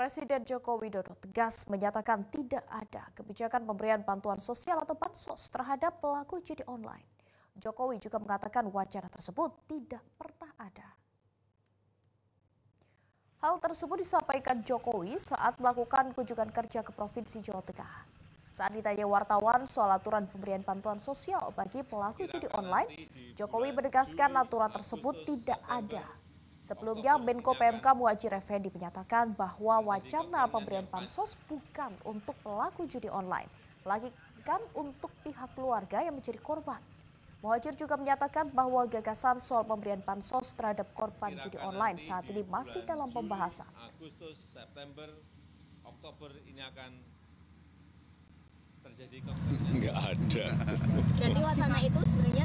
Presiden Joko Widodo tegas menyatakan tidak ada kebijakan pemberian bantuan sosial atau bansos terhadap pelaku judi online. Jokowi juga mengatakan wacana tersebut tidak pernah ada. Hal tersebut disampaikan Jokowi saat melakukan kunjungan kerja ke Provinsi Jawa Tengah. Saat ditanya wartawan soal aturan pemberian bantuan sosial bagi pelaku judi online, Jokowi menegaskan aturan tersebut tidak ada Sebelumnya, Menko PMK Muhajir Effendi menyatakan bahwa wacana pemberian pansos bukan untuk pelaku judi online, melainkan untuk pihak keluarga yang menjadi korban. Muhajir juga menyatakan bahwa gagasan soal pemberian pansos terhadap korban judi online saat ini masih dalam pembahasan. Agustus, September, Oktober ini akan terjadi Enggak ada. Jadi wacana itu sebenarnya